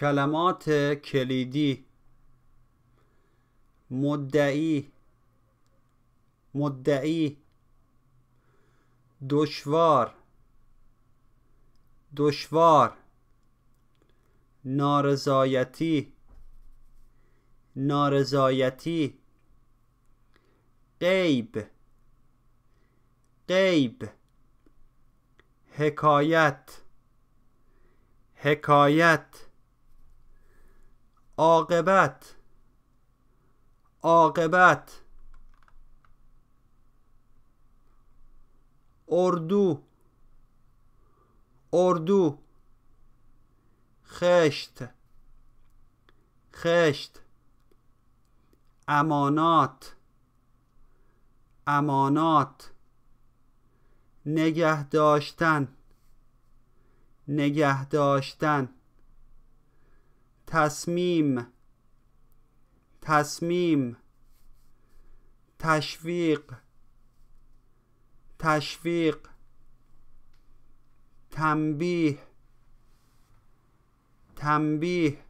کلمات کلیدی مدعی مدعی دشوار دشوار نارضایتی نارضایتی غیب قیب حکایت حکایت عاقبت عاقبت اردو اردو خشت خشت امانات امانات نگه داشتن نگه داشتن تصمیم تصمیم تشویق تشویق تنبیه تنبیه